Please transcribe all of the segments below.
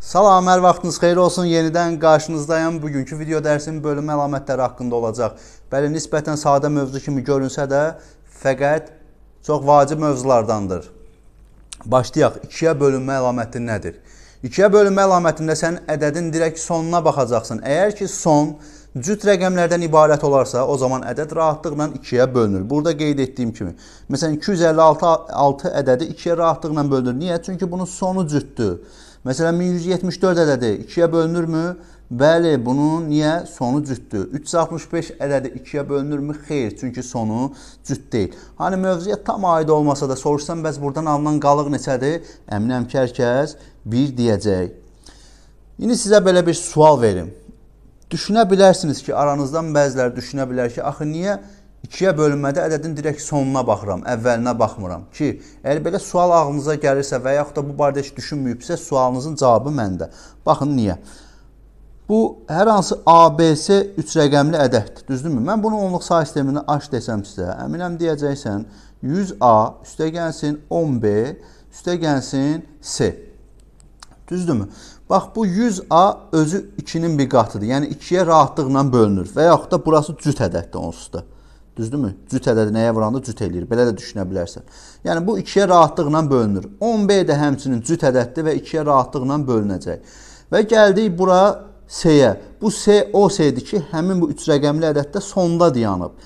Salam, hər vaxtınız xeyir olsun. Yenidən qarşınızdayım. Bugünkü video dərsimin bölümü əlamətləri haqqında olacaq. Bəli, nisbətən sadə mövzu kimi görünsə də, fəqət çox vacib mövzulardandır. Başlayaq. 2-yə bölünmə əlaməti nədir? 2-yə bölünmə əlamətində sən ədədin direkt sonuna baxacaqsan. Əgər ki, son cüt rəqəmlərdən ibarət olarsa, o zaman ədəd rahatlıqla 2-yə bölünür. Burada qeyd etdiyim kimi. Məsələn, 256 ədədi 2-yə rahatlıqla bölünür. Niyə? Çünki bunun sonu cütdür. Məsələn, 1174 ədədi 2-yə bölünürmü? Bəli, bunun niyə? Sonu cütdür. 365 ədədi 2-yə bölünürmü? Xeyr, çünki sonu cüt deyil. Hani mövzuya tam aid olmasa da soruşsam, bəs buradan alınan qalıq neçədir? Əminəm ki, hər kəs 1 deyəcək. İndi sizə belə bir sual verim. Düşünə bilərsiniz ki, aranızdan bəziləri düşünə bilər ki, axı niyə İkiyə bölmədə ədədin direkt sonuna baxıram, əvvəlinə baxmıram ki, əgər belə sual ağlınıza gəlirsə və yaxud da bu barədə heç düşünməyibsə, sualınızın cavabı məndə. Baxın niyə? Bu hər hansı ABC 3 rəqəmli ədəddir, düzdürmü? Mən bunu onluq sayı sistemini aç desəm sizə, əminəm deyəcəksən 100A üstə gəlsin 10B üstə gəlsin C. Düzdürmü? Bax bu 100A özü 2-nin bir qatıdır. Yəni 2-yə rahatlıqla bölünür və yaxud da burası cüt ədəddir onsuz da. Düzdürmü? Cüt ədədi nəyə vuranda cüt eləyir. Belə də düşünə bilərsən. Yəni bu 2-yə rahatlıqla bölünür. 10B də həmçinin cüt ədəddir və 2-yə rahatlıqla bölünəcək. Və gəldik bura S-yə. Bu S o S-dir ki, həmin bu 3 rəqəmli ədəddə sonda dayanıb.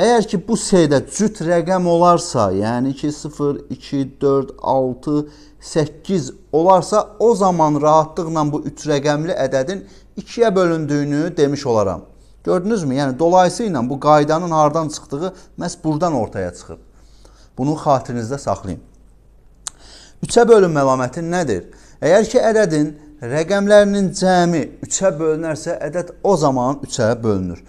Əgər ki bu S-də cüt rəqəm olarsa, yəni ki 0, 2, 4, 6, 8 olarsa, o zaman rahatlıqla bu 3 rəqəmli ədədin 2-yə bölündüyünü demiş olaram. Gördünüzmü? Yəni dolayısıyla bu qaydanın hardan çıxdığı məhz burdan ortaya çıxıb. Bunu xatirinizdə saxlayın. Üçə bölün məlaməti nədir? Əgər ki ədədin rəqəmlərinin cəmi 3-ə bölünərsə, ədəd o zaman 3-ə bölünür.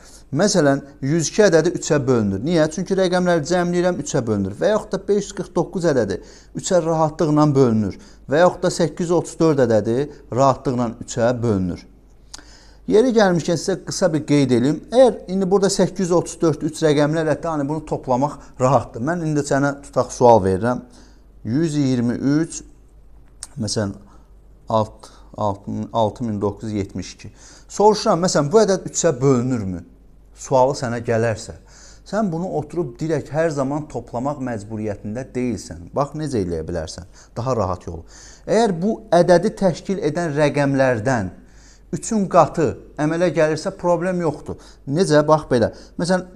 Məsələn, 102 ədədi 3-ə bölünür. Niyə? Çünki rəqəmləri cəmləyirəm 3-ə bölünür. Və yaxud da 549 ədədi 3-ə rahatlıqla bölünür. Və yaxud da 834 ədədi rahatlıqla 3-ə bölünür. Yeri gəlmişkən sizə qısa bir qeyd edim. Əgər indi burada 834 3 rəqəmlər hətta hani bunu toplamaq rahatdır. Mən indi sənə tutaq sual verirəm. 123 məsələn 6 6972. Soruşuram, məsələn bu ədəd 3-ə bölünürmü? Sualı sənə gələrsə, sən bunu oturub direkt hər zaman toplamaq məcburiyyətində değilsən. Bax necə eləyə bilərsən? Daha rahat yol. Əgər bu ədədi təşkil edən rəqəmlərdən üçün qatı əmələ gəlirsə problem yoxdur. Necə? Bax belə. Məsələn,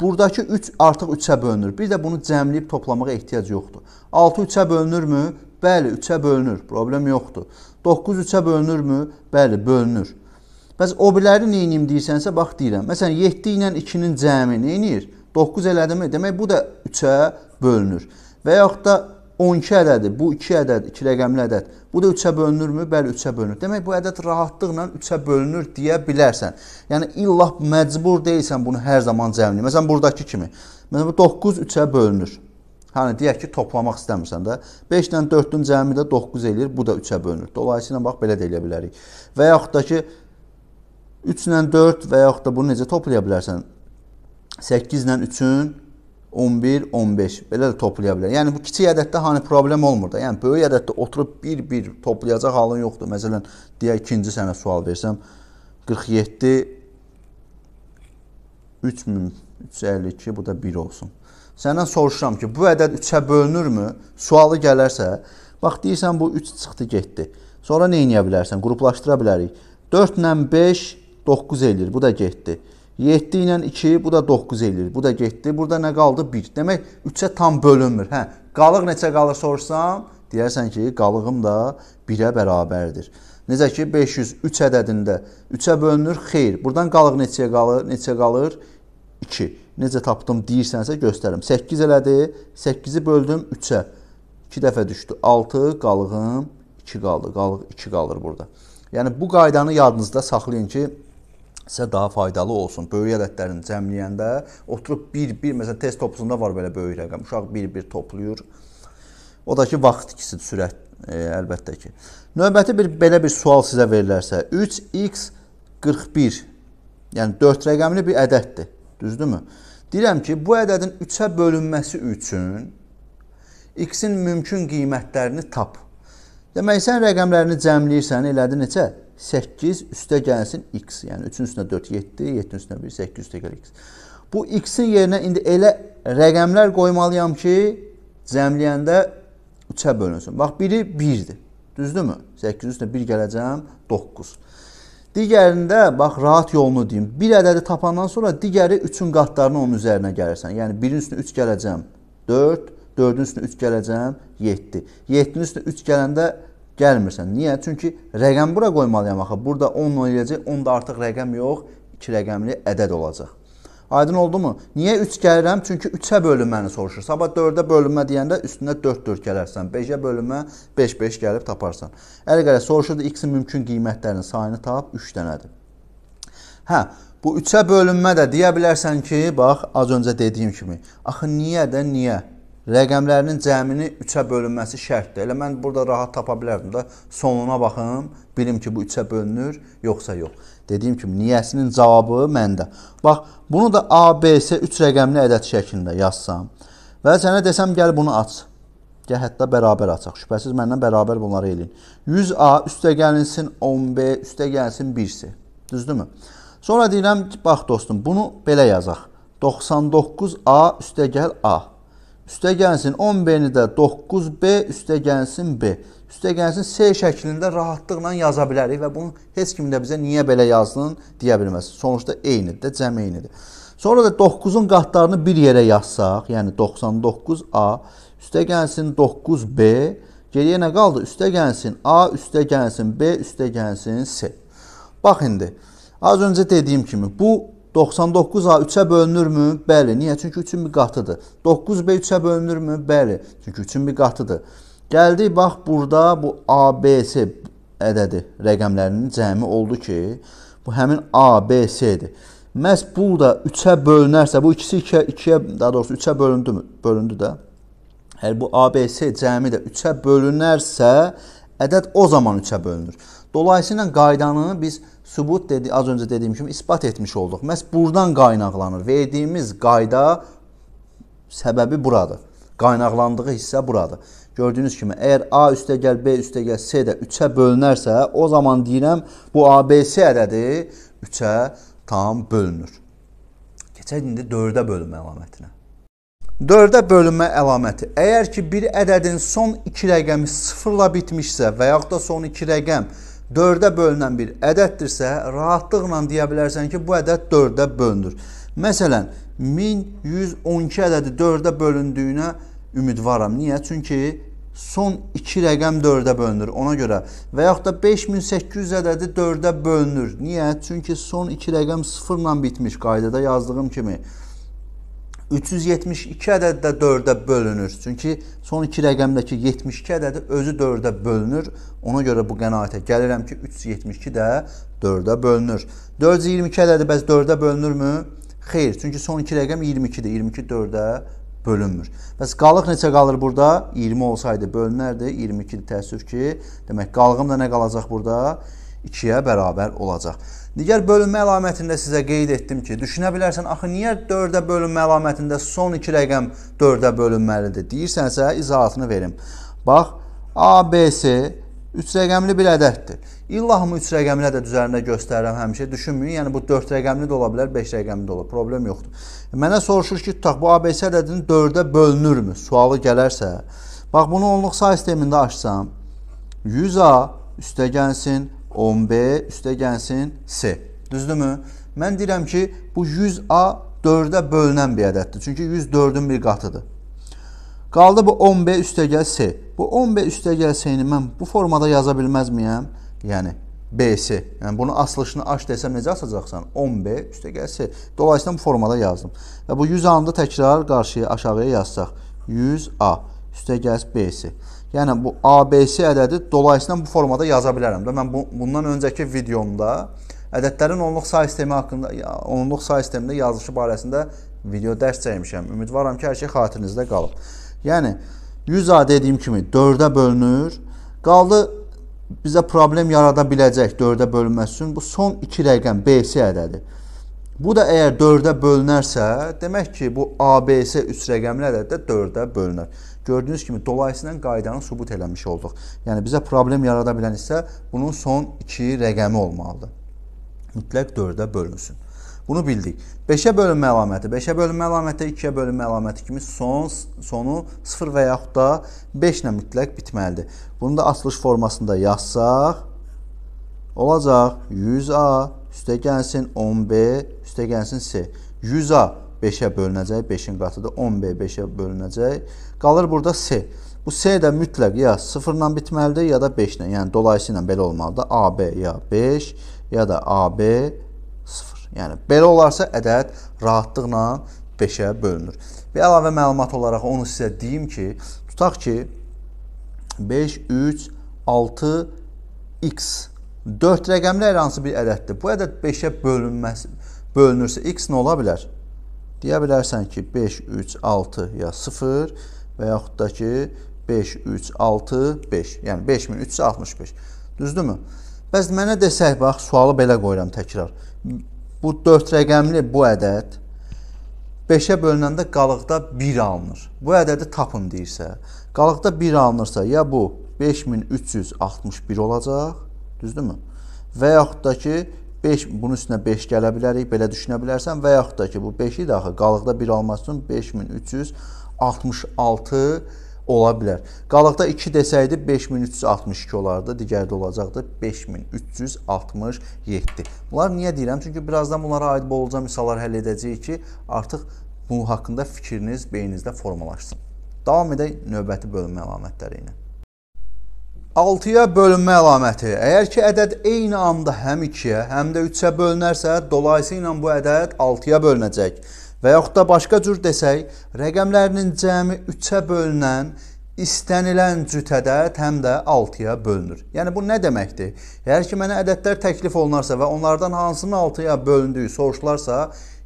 Buradakı 3 artıq 3-ə bölünür. Bir də bunu cəmləyib toplamağa ehtiyac yoxdur. 6 3-ə bölünürmü? Bəli, 3-ə bölünür. Problem yoxdur. 9 3-ə bölünürmü? Bəli, bölünür. Bəs o birləri nə edim deyirsənsə, bax deyirəm. Məsələn, 7 ilə 2-nin cəmi nə eləyir? 9 elədimi? Demək bu da 3-ə bölünür. Və yaxud da 12 ədədi. Bu 2 ədəd, 2 rəqəmli ədəd. Bu da 3-ə bölünürmü? Bəli, 3-ə bölünür. Demək bu ədəd rahatlıqla 3-ə bölünür deyə bilərsən. Yəni illah məcbur deyilsən bunu hər zaman cəmləyə. Məsələn, burdakı kimi. Məsələn, bu 9 3-ə bölünür. Hani deyək ki, toplamaq istəmirsən də 5 ilə 4-ün cəmi də 9 eləyir. Bu da 3-ə bölünür. Dolayısıyla bax belə də eləyə bilərik. Və yaxud da ki 3 ilə 4 və yaxud da bunu necə toplaya bilərsən? 8 ilə 3-ün 11, 15 belə də toplaya bilər. Yəni bu kiçik ədəddə hani problem olmur da. Yəni böyük ədəddə oturub bir-bir toplayacaq halın yoxdur. Məsələn, deyək ikinci sənə sual versəm 47 3352 bu da 1 olsun. Səndən soruşuram ki, bu ədəd 3-ə bölünürmü? Sualı gələrsə, bax deyirsən bu 3 çıxdı, getdi. Sonra nə edə bilərsən? Qruplaşdıra bilərik. 4 ilə 5 9 eləyir. Bu da getdi. 7 ilə 2, bu da 9 eləyir. Bu da getdi. Burada nə qaldı? 1. Demək 3-ə tam bölünmür. Hə, qalıq neçə qalır sorsam, deyərsən ki, qalığım da 1-ə bərabərdir. Necə ki 503 ədədində 3-ə bölünür. Xeyr. Burdan qalıq neçəyə qalır? Neçə qalır? 2. Necə tapdım deyirsənsə göstərim. 8 elədi. 8-i böldüm 3-ə. 2 dəfə düşdü. 6 qalığım 2 qaldı. Qalıq 2 qalır burada. Yəni bu qaydanı yadınızda saxlayın ki, sizə daha faydalı olsun. Böyük ədədlərini cəmləyəndə oturub bir-bir məsələn test topusunda var belə böyük rəqəm. Uşaq bir-bir toplayır. O da ki vaxt ikisi sürət e, əlbəttə ki. Növbəti bir belə bir sual sizə verilərsə 3x 41 yəni 4 rəqəmli bir ədəddir. Düzdürmü? Deyirəm ki, bu ədədin 3-ə bölünməsi üçün x-in mümkün qiymətlərini tap. Demək sən rəqəmlərini cəmləyirsən, elədi neçə? 8 üstə gəlsin x. Yəni 3-ün üstünə 4, 7, 7-ün üstünə 1, 8 üstə gəlir x. Bu x-in yerinə indi elə rəqəmlər qoymalıyam ki, cəmləyəndə 3-ə bölünsün. Bax, biri 1-dir. Düzdürmü? 8 üstünə 1 gələcəm, 9. Digərində, bax, rahat yolunu deyim. Bir ədədi tapandan sonra digəri 3-ün qatlarına onun üzərinə gəlirsən. Yəni, 1-in üstünə 3 gələcəm, 4, 4-ün üstünə 3 gələcəm, 7. 7-nin üstünə 3 gələndə 4 gəlmirsən. Niyə? Çünki rəqəm bura qoymalıyam axı. Burada 10 eləyəcək, 10 da artıq rəqəm yox, 2 rəqəmli ədəd olacaq. Aydın oldumu? Niyə 3 gəlirəm? Çünki 3-ə bölünməni soruşur. Sabah 4-ə bölünmə deyəndə üstünə 4-4 gələrsən. 5-ə bölünmə 5-5 gəlib taparsan. Əli qərə soruşurdu x-in mümkün qiymətlərinin sayını tap, 3 dənədir. Hə, bu 3-ə bölünmə də deyə bilərsən ki, bax az öncə dediyim kimi. Axı niyə də niyə? rəqəmlərinin cəmini 3-ə bölünməsi şərtdir. Elə mən burada rahat tapa bilərdim də sonuna baxım, bilim ki, bu 3-ə bölünür, yoxsa yox. Dediyim kimi, niyəsinin cavabı məndə. Bax, bunu da ABS 3 rəqəmli ədəd şəklində yazsam və sənə desəm, gəl bunu aç. Gəl hətta bərabər açaq. Şübhəsiz məndən bərabər bunları eləyin. 100A üstə gəlinsin 10B, üstə gəlsin 1C. Düzdürmü? Sonra deyirəm, bax dostum, bunu belə yazaq. 99A üstə gəl A üstə gəlsin 11-ni də 9B üstə gəlsin B. Üstə gəlsin C şəklində rahatlıqla yaza bilərik və bunu heç kim də bizə niyə belə yazdın deyə bilməz. Sonuçda eynidir də, cəm eynidir. Sonra da 9-un qatlarını bir yerə yazsaq, yəni 99A üstə gəlsin 9B, geriyə nə qaldı? Üstə gəlsin A, üstə gəlsin B, üstə gəlsin C. Bax indi, az öncə dediyim kimi bu 99A 3-ə bölünürmü? Bəli. Niyə? Çünki 3-ün bir qatıdır. 9B 3-ə bölünürmü? Bəli. Çünki 3-ün bir qatıdır. Gəldik, bax, burada bu ABC ədədi rəqəmlərinin cəmi oldu ki, bu həmin ABC-dir. Məhz bu da 3-ə bölünərsə, bu ikisi 2-yə, 2-yə daha doğrusu 3-ə bölündü, mü? bölündü də. Hər bu ABC cəmi də 3-ə bölünərsə, ədəd o zaman 3-ə bölünür. Dolayısıyla qaydanı biz 3-ə sübut dedi, az öncə dediyim kimi isbat etmiş olduq. Məhz buradan qaynaqlanır. Verdiyimiz qayda səbəbi buradır. Qaynaqlandığı hissə buradır. Gördüyünüz kimi əgər A üstə gəl, B üstə gəl, C də 3-ə bölünərsə, o zaman deyirəm bu ABC ədədi 3-ə tam bölünür. Keçək indi 4-ə bölünmə əlamətinə. 4-ə bölünmə əlaməti. Əgər ki bir ədədin son 2 rəqəmi 0-la bitmişsə və yaxud da son 2 rəqəm 0 4-ə bölünən bir ədəddirsə, rahatlıqla deyə bilərsən ki, bu ədəd 4-ə bölünür. Məsələn, 1112 ədədi 4-ə bölündüyünə ümidvaram. Niyə? Çünki son 2 rəqəm 4-ə bölünür ona görə. Və yaxud da 5800 ədədi 4-ə bölünür. Niyə? Çünki son 2 rəqəm 0 ilə bitmiş qaydada yazdığım kimi. 372 ədəd də 4-ə bölünür. Çünki son iki rəqəmdəki 72 ədədi özü 4-ə bölünür. Ona görə bu qənaətə gəlirəm ki, 372 də 4-ə bölünür. 422 ədədi bəs 4-ə bölünürmü? Xeyr, çünki son iki rəqəm 22-dir. 22 4-ə bölünmür. Bəs qalıq neçə qalır burada? 20 olsaydı bölünərdi. 22-dir təəssüf ki. Demək qalığım da nə qalacaq burada? 2-yə bərabər olacaq. Digər bölünmə əlamətində sizə qeyd etdim ki, düşünə bilərsən, axı niyə 4-ə bölünmə əlamətində son 2 rəqəm 4-ə bölünməlidir? Deyirsənsə, izahatını verim. Bax, ABC 3 rəqəmli bir ədəddir. İllahımı 3 rəqəmli ədəd üzərində göstərirəm həmişə. Düşünməyin, yəni bu 4 rəqəmli də ola bilər, 5 rəqəmli də ola, problem yoxdur. Mənə soruşur ki, tutaq bu ABC ədədini 4-ə bölünürmü? Sualı gələrsə, bax bunu onluq say sistemində açsam, 100A üstə gəlsin, 10B üstə gəlsin C. Düzdürmü? Mən deyirəm ki, bu 100A 4-ə bölünən bir ədəddir. Çünki 100 4-ün bir qatıdır. Qaldı bu 10B üstə gəl C. Bu 10B üstə gəl C-ni mən bu formada yaza bilməzmiyəm? Yəni BC. Yəni bunun asılışını H desəm necə asacaqsan? 10B üstə gəl C. Dolayısıyla bu formada yazdım. Və bu 100A-nı da təkrar qarşıya aşağıya yazsaq. 100A üstə gəl BC. Yəni bu ABC ədədi dolayısıyla bu formada yaza bilərəm də. Mən bu, bundan öncəki videomda ədədlərin onluq say sistemi haqqında onluq say sistemində yazılışı barəsində video dərs çəkmişəm. Ümidvaram ki, hər şey xatirinizdə qalıb. Yəni 100 A dediyim kimi 4-ə bölünür. Qaldı bizə problem yarada biləcək 4-ə bölünməsi üçün bu son 2 rəqəm BC ədədi. Bu da əgər 4-ə bölünərsə, demək ki, bu ABC üç rəqəmli ədəd də 4-ə bölünər. Gördüyünüz kimi dolayısıyla qaydanı sübut eləmiş olduq. Yəni bizə problem yarada bilən isə bunun son 2 rəqəmi olmalıdır. Mütləq 4-ə bölünsün. Bunu bildik. 5-ə bölünmə əlaməti, 5-ə bölünmə əlaməti, 2-ə bölünmə əlaməti kimi son sonu 0 və yaxud da 5 ilə mütləq bitməlidir. Bunu da açılış formasında yazsaq olacaq 100A üstə gəlsin 10B üstə gəlsin C. 100A 5-ə bölünəcək, 5-in qatıdır, 10B 5-ə bölünəcək. Qalır burada C. Bu C də mütləq ya 0-la bitməlidir, ya da 5-lə, yəni dolayısı ilə belə olmalıdır. AB ya 5, ya da AB 0. Yəni belə olarsa ədəd rahatlıqla 5-ə bölünür. Və əlavə məlumat olaraq onu sizə deyim ki, tutaq ki 5 3 6 x 4 rəqəmli hər hansı bir ədəddir. Bu ədəd 5-ə bölünməsi bölünürsə x nə ola bilər? Deyə bilərsən ki, 5, 3, 6 ya 0 və yaxud da ki, 5, 3, 6, 5. Yəni 5365. Düzdürmü? Bəs mənə desək, bax, sualı belə qoyuram təkrar. Bu 4 rəqəmli bu ədəd 5-ə bölünəndə qalıqda 1 alınır. Bu ədədi tapın deyirsə, qalıqda 1 alınırsa ya bu 5361 olacaq, düzdürmü? Və yaxud da ki 5 bunun üstünə 5 gələ bilərik, belə düşünə bilərsən və yaxud da ki, bu 5-i də axı qalıqda 1 alması üçün 5366 ola bilər. Qalıqda 2 desəydi 5362 olardı, digərdə olacaqdı 5367. Bunlar niyə deyirəm? Çünki birazdan bunlara aid bolca misallar həll edəcəyik ki, artıq bu haqqında fikriniz beyninizdə formalaşsın. Davam edək növbəti bölmə əlamətləri ilə. 6-ya bölünmə əlaməti. Əgər ki, ədəd eyni anda həm 2-yə, həm də 3-ə bölünərsə, dolayısıyla bu ədəd 6-ya bölünəcək. Və yaxud da başqa cür desək, rəqəmlərinin cəmi 3-ə bölünən istənilən cüt ədəd həm də 6-ya bölünür. Yəni bu nə deməkdir? Əgər ki, mənə ədədlər təklif olunarsa və onlardan hansının 6-ya bölündüyü soruşularsa,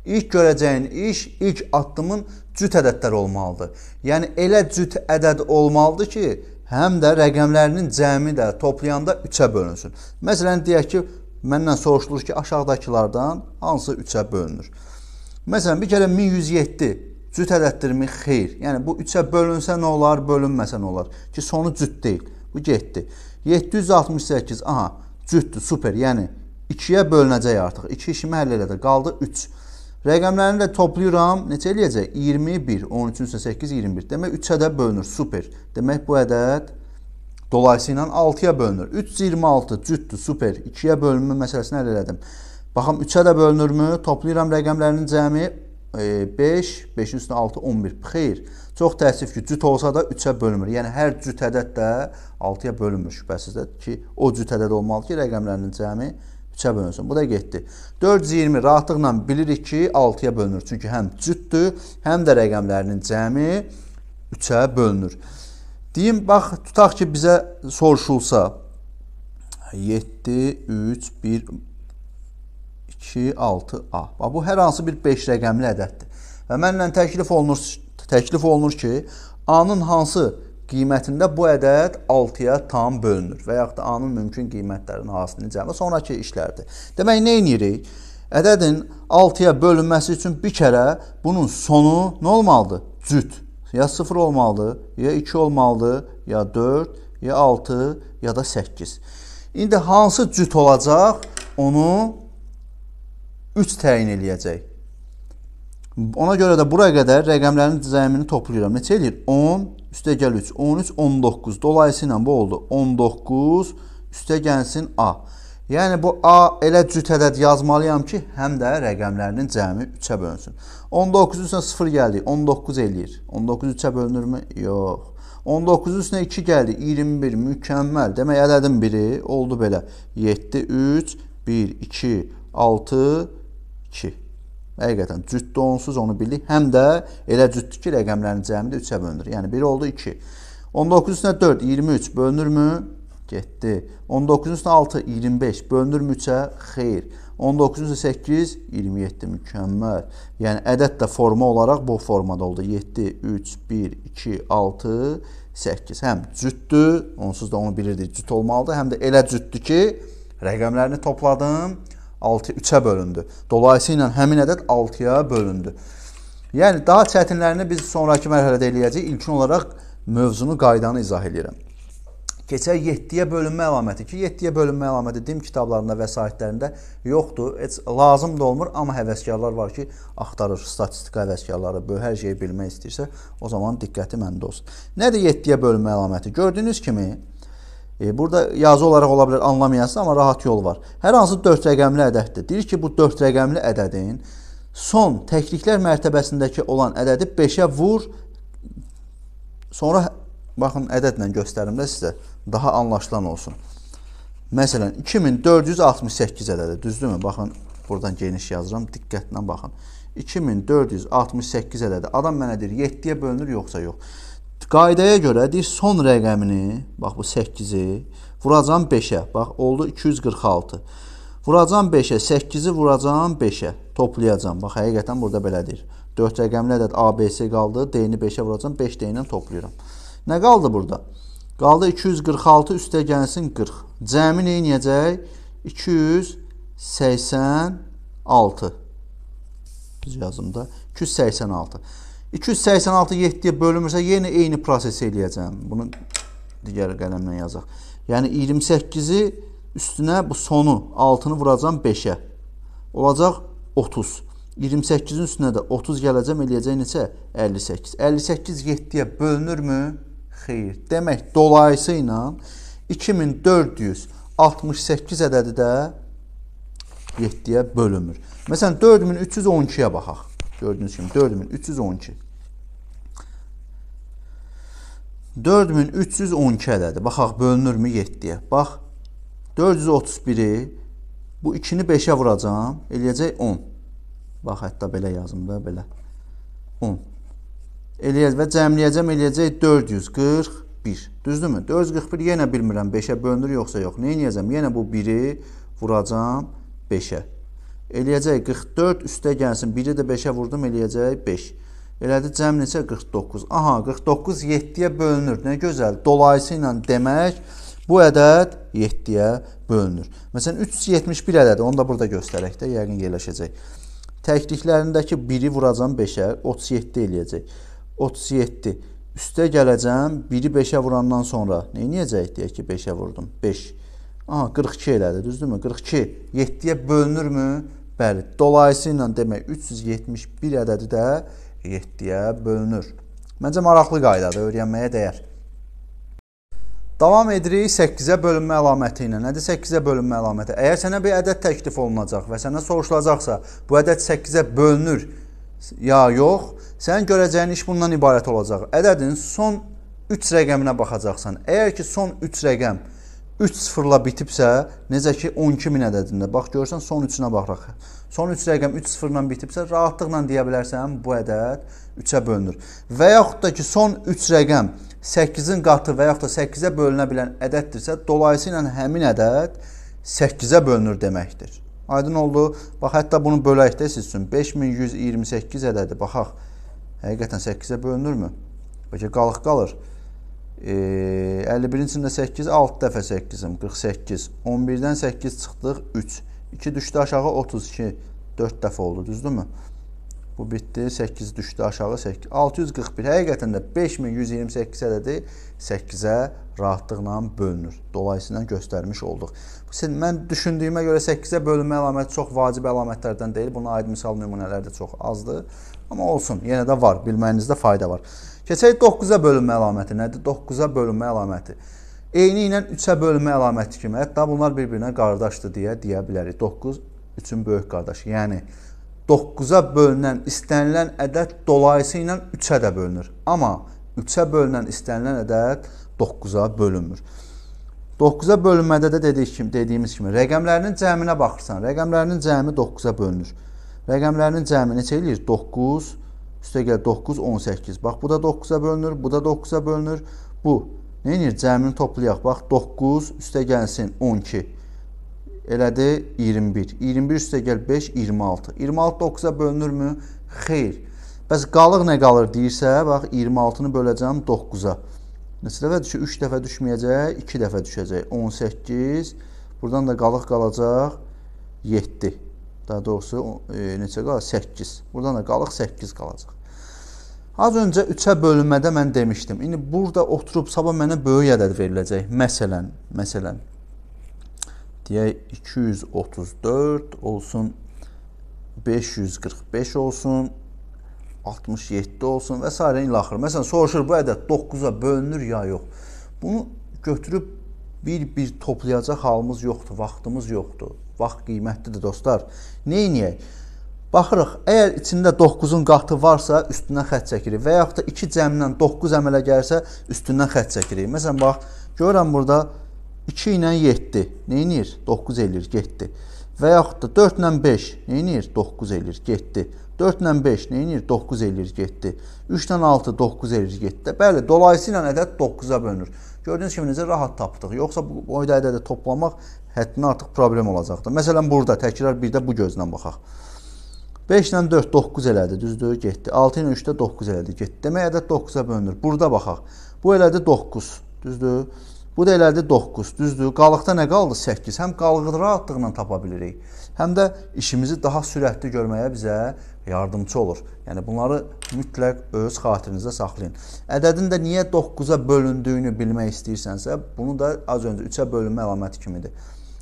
ilk görəcəyin iş ilk addımın cüt ədədlər olmalıdır. Yəni elə cüt ədəd olmalıdır ki, həm də rəqəmlərinin cəmi də toplayanda 3-ə bölünsün. Məsələn deyək ki, məndən soruşulur ki, aşağıdakılardan hansı 3-ə bölünür? Məsələn, bir kərə 1107 cüt ədəddirmi? Xeyr. Yəni bu 3-ə bölünsə nə olar, bölünməsə nə olar? Ki sonu cüt deyil. Bu getdi. 768, aha, cütdür, super. Yəni 2-yə bölünəcək artıq. 2 işimi həll elədi. Qaldı 3. Rəqəmlərini də toplayıram. Neçə eləyəcək? 21. 13-ün isə 8, 21. Demək 3-ə də bölünür. Super. Demək bu ədəd dolayısıyla 6-ya bölünür. 3 26 cütdür. Super. 2-yə bölünmə məsələsini həll elədim. Baxım 3-ə də bölünürmü? Toplayıram rəqəmlərinin cəmi 5, e, 5-in üstünə 6 11. Xeyr. Çox təəssüf ki, cüt olsa da 3-ə bölünmür. Yəni hər cüt ədəd də 6-ya bölünmür şübhəsiz də ki, o cüt ədəd olmalı ki, rəqəmlərinin cəmi 1 3-ə bölünsün. Bu da getdi. 420 rahatlıqla bilirik ki, 6-ya bölünür. Çünki həm cüddür, həm də rəqəmlərinin cəmi 3-ə bölünür. Deyim, bax, tutaq ki, bizə soruşulsa 7, 3, 1, 2, 6A. Bax, bu hər hansı bir 5 rəqəmli ədəddir. Və mənlə təklif olunur, təklif olunur ki, A-nın hansı rəqəmli qiymətində bu ədəd 6-ya tam bölünür və yaxud da A-nın mümkün qiymətlərinin hasilinin cəmi sonrakı işlərdir. Demək, nə edirik? Ədədin 6-ya bölünməsi üçün bir kərə bunun sonu nə olmalıdır? Cüt. Ya 0 olmalıdır, ya 2 olmalıdır, ya 4, ya 6, ya da 8. İndi hansı cüt olacaq, onu 3 təyin eləyəcək. Ona görə də bura qədər rəqəmlərin cəmini toplayıram. Neçə eləyir? 10, üstəgəl 3, 13, 19. Dolayısıyla bu oldu 19 üstə gəlsin A. Yəni bu A elə cüt ədəd yazmalıyam ki, həm də rəqəmlərinin cəmi 3-ə bölünsün. 19-un üstünə 0 gəldi, 19 eləyir. 19 3-ə bölünürmü? Yox. 19-un üstünə 2 gəldi, 21 mükəmməl. Demək ədədin biri oldu belə. 7 3 1 2 6 2 Həqiqətən cütdür onsuz, onu bildik. Həm də elə cütdür ki, rəqəmlərin cəmi də 3-ə bölünür. Yəni 1 oldu 2. 19 üstünə 4 23 bölünürmü? Getdi. 19 üstünə 6 25 bölünürmü 3-ə? Xeyr. 19 üstünə 8 27 mükəmməl. Yəni ədəd də forma olaraq bu formada oldu. 7 3 1 2 6 8. Həm cütdür, onsuz da onu bilirdik, cüt olmalıdır. Həm də elə cütdür ki, rəqəmlərini topladım. 6 3-ə bölündü. Dolayısıyla həmin ədəd 6-ya bölündü. Yəni daha çətinlərini biz sonrakı mərhələdə eləyəcəyik. İlkin olaraq mövzunu, qaydanı izah edirəm. Keçək 7-yə bölünmə əlaməti ki, 7-yə bölünmə əlaməti din kitablarında və saitlərində yoxdur. Heç lazım da olmur, amma həvəskarlar var ki, axtarır statistika həvəskarları, bu hər şeyi bilmək istəyirsə, o zaman diqqəti məndə olsun. Nədir 7-yə bölünmə əlaməti? Gördüyünüz kimi E, burada yazı olaraq ola bilər anlamayasan, amma rahat yol var. Hər hansı 4 rəqəmli ədəddir. Deyir ki, bu 4 rəqəmli ədədin son təkliklər mərtəbəsindəki olan ədədi 5-ə vur. Sonra baxın ədədlə göstərim də sizə daha anlaşılan olsun. Məsələn 2468 ədədi, düzdürmü? Baxın buradan geniş yazıram, diqqətlə baxın. 2468 ədədi. Adam mənə deyir 7-yə bölünür yoxsa yox? Qaydaya görə deyir son rəqəmini, bax bu 8-i vuracam 5-ə. Bax oldu 246. Vuracam 5-ə, 8-i vuracam 5-ə. Toplayacam. Bax həqiqətən burada belədir. 4 rəqəmli ədəd ABC qaldı. D-ni 5-ə vuracam, 5 D ilə toplayıram. Nə qaldı burada? Qaldı 246 üstə gəlsin 40. Cəmi nə edəcək? 286 yazımda 286. 286 7-yə bölünmürsə, yenə eyni prosesi eləyəcəm. Bunu digər qələmlə yazaq. Yəni 28-i üstünə bu sonu, 6-nı vuracam 5-ə. Olacaq 30. 28-in üstünə də 30 gələcəm, eləyəcək neçə? 58. 58 7-yə bölünürmü? Xeyr. Demək, dolayısı ilə 2468 ədədi də 7-yə bölünmür. Məsələn, 4312-yə baxaq. Gördüyünüz kimi 4312. 4312 ədədi. Baxaq, bölünürmü 7-yə? Bax, 431-i bu 2-ni 5-ə vuracam, eləyəcək 10. Bax, hətta belə yazım da, belə. 10. Eləyəcək və cəmləyəcəm, eləyəcək 441. Düzdürmü? 441 yenə bilmirəm 5-ə bölünür yoxsa yox. Neynəyəcəm? Yenə bu 1-i vuracam 5-ə eləyəcək 44 üstə gəlsin. 1-i də 5-ə vurdum, eləyəcək 5. Elədi cəm neçə? 49. Aha, 49 7-yə bölünür. Nə gözəl. Dolayısıyla demək bu ədəd 7-yə bölünür. Məsələn 371 ədədi. Onu da burada göstərək də yəqin yerləşəcək. Təkliklərindəki 1-i vuracam 5-ə, 37 eləyəcək. 37 üstə gələcəm, 1-i 5-ə vurandan sonra nə edəcək deyək ki, 5-ə vurdum. 5. Aha, 42 elədi, düzdürmü? 42 7-yə bölünürmü? Bəli, dolayısıyla demək 371 ədədi də 7-yə bölünür. Məncə maraqlı qaydadır, öyrənməyə dəyər. Davam edirik 8-ə bölünmə əlaməti ilə. Nədir 8-ə bölünmə əlaməti? Əgər sənə bir ədəd təklif olunacaq və sənə soruşulacaqsa, bu ədəd 8-ə bölünür ya yox, sənin görəcəyin iş bundan ibarət olacaq. Ədədin son 3 rəqəminə baxacaqsan. Əgər ki son 3 rəqəm 3-0-la bitibsə, necə ki 12000 ədədində. Bax görsən son 3-ünə baxıraq. Son 3 rəqəm 3-0-la bitibsə, rahatlıqla deyə bilərsən bu ədəd 3-ə bölünür. Və yaxud da ki son 3 rəqəm 8-in qatı və yaxud da 8-ə bölünə bilən ədəddirsə, dolayısıyla həmin ədəd 8-ə bölünür deməkdir. Aydın oldu? Bax hətta bunu bölək də siz üçün 5128 ədədi baxaq. Həqiqətən 8-ə bölünürmü? Bəlkə qalıq qalır. E, 51-cində 8, 6 dəfə 8-im, 48. 11-dən 8 çıxdıq, 3. 2 düşdü aşağı, 32. 4 dəfə oldu, düzdürmü? Bu bitdi, 8 düşdü aşağı, 8. 641. Həqiqətən də 5128 ədədi 8-ə rahatlıqla bölünür. Dolayısıyla göstərmiş olduq. Sən, mən düşündüyümə görə 8-ə bölünmə əlaməti çox vacib əlamətlərdən deyil. Buna aid misal nümunələr də çox azdır. Amma olsun, yenə də var. Bilməyinizdə fayda var. Keçək 9-a bölünmə əlaməti nədir? 9-a bölünmə əlaməti. Eyni ilə 3-ə bölünmə əlaməti kimi. Hətta bunlar bir-birinə qardaşdır deyə deyə bilərik. 9 3-ün böyük qardaşı. Yəni 9-a bölünən istənilən ədəd dolayısıyla 3-ə də bölünür. Amma 3-ə bölünən istənilən ədəd 9-a bölünmür. 9-a bölünmədə də dedik kimi, dediyimiz kimi rəqəmlərinin cəminə baxırsan. Rəqəmlərinin cəmi 9-a bölünür. Rəqəmlərinin cəmi neçə eləyir? 9 Üstə gəl 9, 18. Bax, bu da 9-a bölünür, bu da 9-a bölünür. Bu, neyinir? Cəmini toplayaq. Bax, 9 üstə gəlsin 12. Elədir 21. 21 üstə gəl 5, 26. 26 9-a bölünürmü? Xeyr. Bəs qalıq nə qalır deyirsə, bax, 26-nı böləcəm 9-a. Neçə dəfə düşür? 3 dəfə düşməyəcək, 2 dəfə düşəcək. 18, buradan da qalıq qalacaq 7. Daha doğrusu e, neçə qalır? 8. Buradan da qalıq 8 qalacaq. Az öncə 3-ə bölünmədə mən demişdim. İndi burada oturub sabah mənə böyük ədəd veriləcək. Məsələn, məsələn deyək 234 olsun 545 olsun 67 olsun və s. ilə axır. Məsələn, soruşur bu ədəd 9-a bölünür ya yox. Bunu götürüb bir-bir toplayacaq halımız yoxdur, vaxtımız yoxdur. Vaxt qiymətlidir dostlar. Neyniyək? Baxırıq, əgər içində 9-un qatı varsa, üstündən xətt çəkirik və yaxud da 2 cəmlə 9 əmələ gəlsə, üstündən xətt çəkirik. Məsələn, bax, görürəm burada 2 ilə 7 neynir? 9 eləyir, getdi. Və yaxud da 4 ilə 5 neynir? 9 eləyir, getdi. 4 ilə 5 neynir? 9 eləyir, getdi. 3 ilə 6 9 eləyir, getdi. Bəli, dolayısıyla ədəd 9-a bölünür. Gördüyünüz kimi necə rahat tapdıq. Yoxsa bu boyda ədədi toplamaq həddindən artıq problem olacaqdı. Məsələn, burada təkrar bir də bu gözlə baxaq. 5 ilə 4 9 elədi, düzdür, getdi. 6 ilə 3 də 9 elədi, getdi. Demək ədəd 9-a bölünür. Burada baxaq. Bu elədi 9, düzdür? Bu da elədi 9, düzdür? Qalıqda nə qaldı? 8. Həm qalığı rahatlıqla tapa bilirik, həm də işimizi daha sürətli görməyə bizə yardımçı olur. Yəni bunları mütləq öz xatirinizdə saxlayın. Ədədin də niyə 9-a bölündüyünü bilmək istəyirsənsə, bunu da az öncə 3-ə bölünmə əlaməti kimidir.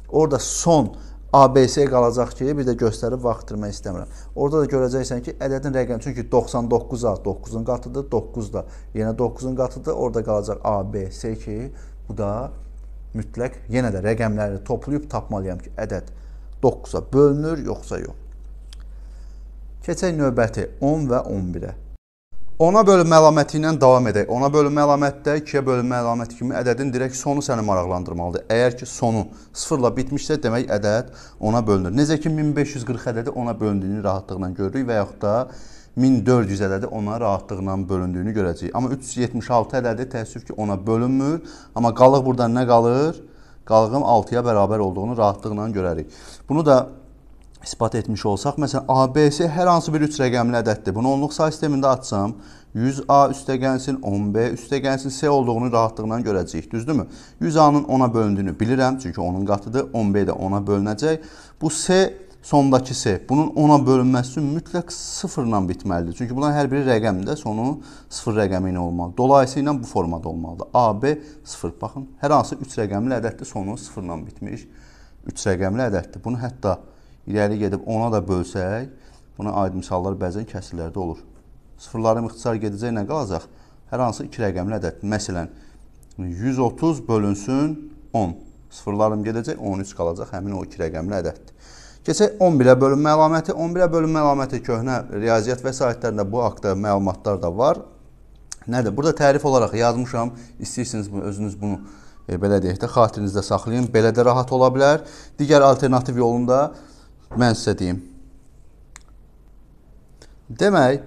Orada son ABC qalacaq ki, bir də göstərib vaxtırmaq istəmirəm. Orada da görəcəksən ki, ədədin rəqəmi çünki 99 az 9-un qatıdır, 9 da yenə 9-un qatıdır. Orada qalacaq ABC ki, bu da mütləq yenə də rəqəmləri toplayıb tapmalıyam ki, ədəd 9-a bölünür yoxsa yox. Keçək növbəti 10 və 11-ə. Ona bölmə əlaməti ilə davam edək. Ona bölmə əlamətdə 2-yə bölmə əlaməti kimi ədədin direkt sonu səni maraqlandırmalıdır. Əgər ki, sonu sıfırla bitmişsə, demək ədəd ona bölünür. Necə ki, 1540 ədədi ona bölündüyünü rahatlıqla görürük və yaxud da 1400 ədədi ona rahatlıqla bölündüyünü görəcəyik. Amma 376 ədədi təəssüf ki, ona bölünmür. Amma qalıq burada nə qalır? Qalığın 6-ya bərabər olduğunu rahatlıqla görərik. Bunu da ispat etmiş olsaq, məsələn, ABS hər hansı bir 3 rəqəmli ədəddir. Bunu onluq say sistemində açsam, 100A üstəgənsin, 10B üstəgənsin, S olduğunu rahatlığından görəcəyik, düzdürmü? 100A-nın 10-a bölündüyünü bilirəm, çünki 10-un qatıdır, 10B də 10-a bölünəcək. Bu S sondakı S, bunun 10-a bölünməsi mütləq sıfırla bitməlidir. Çünki bunların hər biri rəqəmdə sonu sıfır rəqəmi ilə olmalı. Dolayısıyla bu formada olmalıdır. AB sıfır. Baxın, hər hansı 3 rəqəmli ədəddir, sonu sıfırla bitmiş 3 rəqəmli ədəddir. Bunu hətta irəli gedib ona da bölsək, buna aid misallar bəzən kəsirlərdə olur. Sıfırların ixtisar gedəcəklə qalacaq hər hansı iki rəqəmli ədəd. Məsələn, 130 bölünsün 10. Sıfırlarım gedəcək, 13 qalacaq həmin o iki rəqəmli ədəddir. Keçək 11-ə bölünmə əlaməti. 11-ə bölünmə əlaməti köhnə riyaziyyat vəsaitlərində bu haqda məlumatlar da var. Nədir? Burada tərif olaraq yazmışam. İstəyirsiniz özünüz bunu e, belə deyək də xatirinizdə saxlayın. Belə də rahat ola bilər. Digər alternativ yolunda mən sizə deyim. Demək,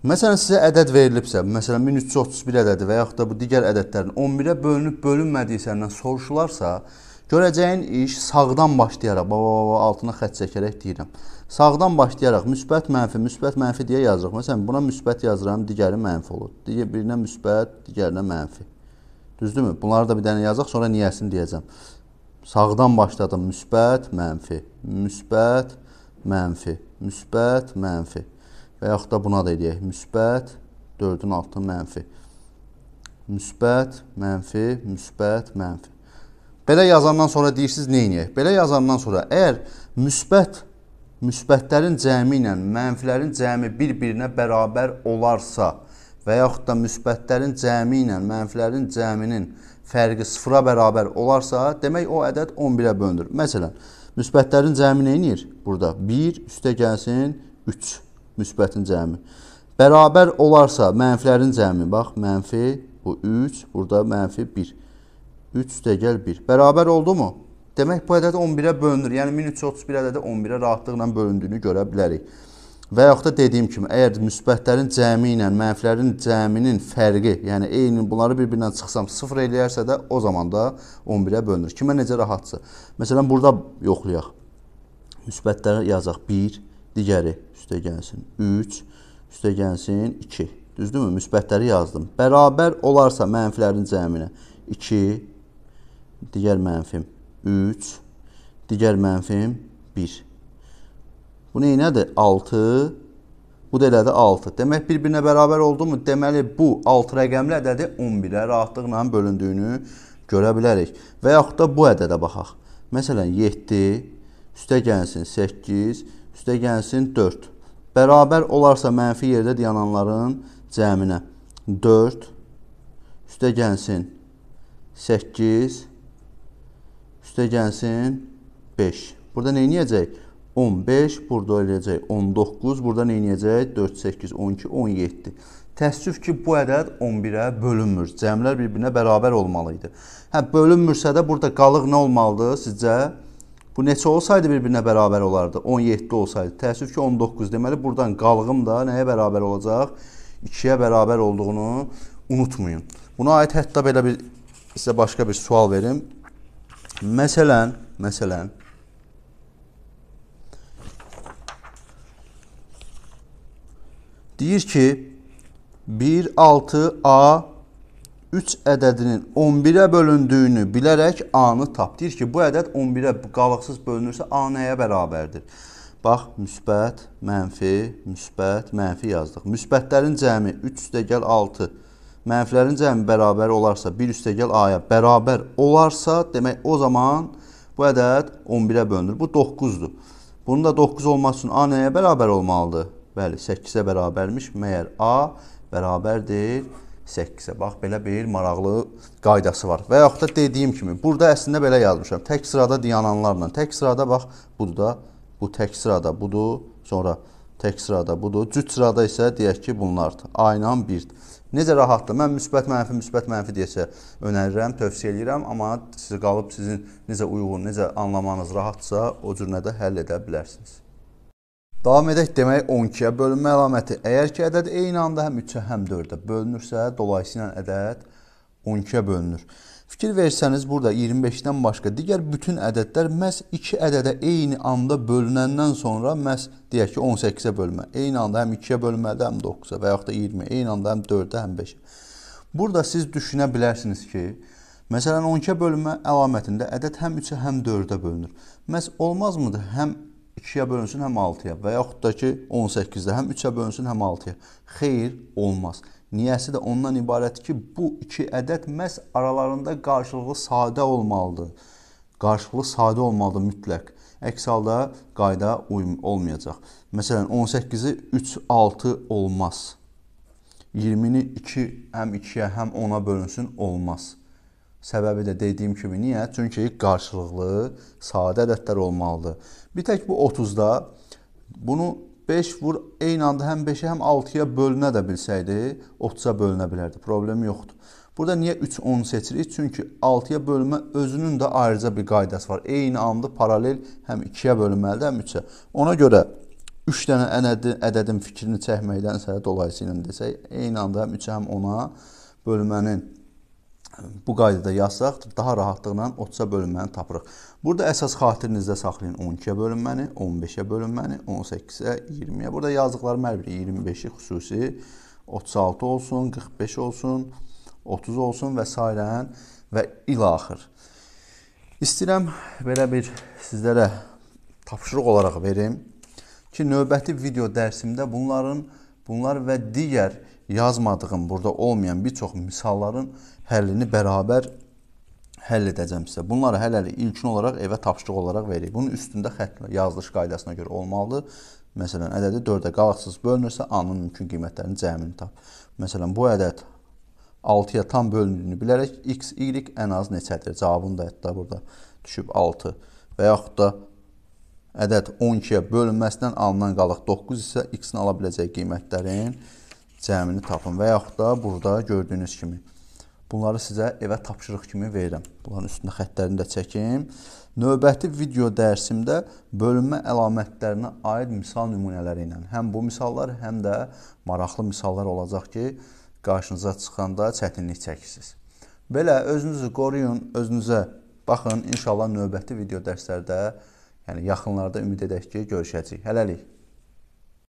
Məsələn, sizə ədəd verilibsə, məsələn 1331 ədədi və yaxud da bu digər ədədlərin 11-ə bölünüb bölünmədiyi səndən soruşularsa, görəcəyin iş sağdan başlayaraq, baba baba altına xətt çəkərək deyirəm. Sağdan başlayaraq müsbət, mənfi, müsbət, mənfi deyə yazırıq. Məsələn, buna müsbət yazıram, digəri mənfi olur. Digər birinə müsbət, digərinə mənfi. Düzdürmü? Bunları da bir dənə yazaq, sonra niyəsini deyəcəm. Sağdan başladım. Müsbət, mənfi. Müsbət, mənfi. Müsbət, mənfi. Və yaxud da buna da edək. Müsbət, 4-ün altı mənfi. Müsbət, mənfi, müsbət, mənfi. Belə yazandan sonra deyirsiniz neyniyək? Belə yazandan sonra əgər müsbət müsbətlərin cəmi ilə mənfilərin cəmi bir-birinə bərabər olarsa və yaxud da müsbətlərin cəmi ilə mənfilərin cəminin fərqi sıfıra bərabər olarsa, demək o ədəd 11-ə bölünür. Məsələn, müsbətlərin cəmi nə edir? Burada 1 üstə gəlsin 3 müsbətin cəmi. Bərabər olarsa mənfilərin cəmi, bax, mənfi bu 3, burada mənfi 1. 3 üstə gəl 1. Bərabər oldu mu? Demək bu ədəd 11-ə bölünür. Yəni 1331 ədədi 11-ə rahatlıqla bölündüyünü görə bilərik. Və yaxud da dediyim kimi, əgər müsbətlərin cəmi ilə mənfilərin cəminin fərqi, yəni eyni bunları bir-birindən çıxsam 0 eləyərsə də o zaman da 11-ə bölünür. Kimə necə rahatsa. Məsələn, burada yoxlayaq. Müsbətləri yazaq 1, digəri üstə gəlsin 3, üstə gəlsin 2. Düzdürmü? Müsbətləri yazdım. Bərabər olarsa mənfilərin cəminə 2, digər mənfim 3, digər mənfim 1. Bu neynədir? 6. Bu da elədir 6. Demək bir-birinə bərabər oldumu? Deməli bu 6 rəqəmli ədədi 11-ə rahatlıqla bölündüyünü görə bilərik. Və yaxud da bu ədədə baxaq. Məsələn 7 üstə gəlsin 8, üstə gəlsin 4. Bərabər olarsa mənfi yerdə dayananların cəminə 4 üstə gəlsin 8 üstə gəlsin 5. Burada nə edəcək? 15, burada eləyəcək 19, burada nə eləyəcək? 4, 8, 12, 17. Təəssüf ki, bu ədəd 11-ə bölünmür. Cəmlər bir-birinə bərabər olmalı idi. Hə, bölünmürsə də burada qalıq nə olmalıdır sizcə? Bu neçə olsaydı bir-birinə bərabər olardı? 17 olsaydı. Təəssüf ki, 19. Deməli, buradan qalığım da nəyə bərabər olacaq? 2-yə bərabər olduğunu unutmayın. Buna aid hətta belə bir sizə başqa bir sual verim. Məsələn, məsələn, Deyir ki, 1, 6A 3 ədədinin 11-ə bölündüyünü bilərək A-nı tap. Deyir ki, bu ədəd 11-ə qalıqsız bölünürsə A nəyə bərabərdir? Bax, müsbət, mənfi, müsbət, mənfi yazdıq. Müsbətlərin cəmi 3 üstəgəl 6, mənfilərin cəmi bərabər olarsa, 1 üstəgəl A-ya bərabər olarsa, demək o zaman bu ədəd 11-ə bölünür. Bu 9-dur. Bunun da 9 olması üçün A nəyə bərabər olmalıdır? Bəli, 8-ə bərabərmiş. Məyər A bərabərdir 8-ə. Bax, belə bir maraqlı qaydası var. Və yaxud da dediyim kimi, burada əslində belə yazmışam. Tək sırada dayananlarla. Tək sırada, bax, budur da, bu tək sırada budur. Sonra tək sırada budur. Cüt sırada ilə deyək ki, bunlardır. A ilə 1-dir. Necə rahatdır? Mən müsbət mənfi, müsbət mənfi desə önərirəm, tövsiyə eləyirəm, amma sizə qalıb sizin necə uyğun, necə anlamanız rahatsa, o cür nə də həll edə bilərsiniz. Davam edək demək 12-yə bölünmə əlaməti. Əgər ki, ədəd eyni anda həm 3-ə, həm 4-ə bölünürsə, dolayısıyla ədəd 12-yə bölünür. Fikir versəniz, burada 25-dən başqa digər bütün ədədlər məhz 2 ədədə eyni anda bölünəndən sonra məhz deyək ki, 18-ə bölmə. Eyni anda həm 2-yə bölməlidir, həm 9-a və yaxud da 20-yə, eyni anda həm 4-ə, həm 5-ə. Burada siz düşünə bilərsiniz ki, məsələn 12-yə bölmə əlamətində ədəd həm 3-ə, həm 4-ə bölünür. Məhz olmazmıdır həm 2 2-yə bölünsün, həm 6-ya və yaxud da ki 18-də həm 3-ə bölünsün, həm 6-ya. Xeyr, olmaz. Niyəsi də ondan ibarət ki, bu iki ədəd məhz aralarında qarşılıqlı sadə olmalıdır. Qarşılıqlı sadə olmalıdır mütləq. Əks halda qayda olmayacaq. Məsələn, 18-i 3, 6 olmaz. 20-ni 2, həm 2-yə, həm 10-a bölünsün, olmaz. Səbəbi də dediyim kimi niyə? Çünki qarşılıqlı sadə ədədlər olmalıdır. Bir tək bu 30-da bunu 5 vur eyni anda həm 5-ə, həm 6-ya bölünə də bilsəydi, 30-a bölünə bilərdi. Problem yoxdur. Burada niyə 3 10 seçirik? Çünki 6-ya bölmə özünün də ayrıca bir qaydası var. Eyni anda paralel həm 2-yə bölünməlidir, həm 3-ə. Ona görə 3 dənə ədədin, ədədin fikrini çəkməkdənsə dolayısıyla desək, eyni anda həm 3-ə, həm 10-a bölmənin bu qaydada yazsaq daha rahatlıqla 30-a bölünməni tapırıq. Burada əsas xatirinizdə saxlayın 12-yə bölünməni, 15-ə bölünməni, 18-ə, 20-yə. Burada yazdıqlarım hər biri 25-i xüsusi 36 olsun, 45 olsun, 30 olsun və s. və il axır. İstəyirəm belə bir sizlərə tapşırıq olaraq verim ki, növbəti video dərsimdə bunların bunlar və digər yazmadığım, burada olmayan bir çox misalların həllini bərabər həll edəcəm sizə. Bunları hələlik ilkin olaraq evə tapşırıq olaraq veririk. Bunun üstündə xətt yazılış qaydasına görə olmalıdır. Məsələn, ədədi 4-ə qalaqsız bölünürsə, A-nın mümkün qiymətlərinin cəmini tap. Məsələn, bu ədəd 6-ya tam bölündüyünü bilərək x, y ən az neçədir? Cavabını da hətta burada düşüb 6 və yaxud da ədəd 12-yə bölünməsindən alınan qalıq 9 isə x-in ala biləcəyi qiymətlərin cəmini tapın və yaxud da burada gördüyünüz kimi bunları sizə evə tapşırıq kimi verirəm. Bunların üstündə xətlərini də çəkim. Növbəti video dərsimdə bölünmə əlamətlərinə aid misal nümunələri ilə həm bu misallar, həm də maraqlı misallar olacaq ki, qarşınıza çıxanda çətinlik çəkirsiniz. Belə özünüzü qoruyun, özünüzə baxın. İnşallah növbəti video dərslərdə, yəni yaxınlarda ümid edək ki, görüşəcəyik. Hələlik.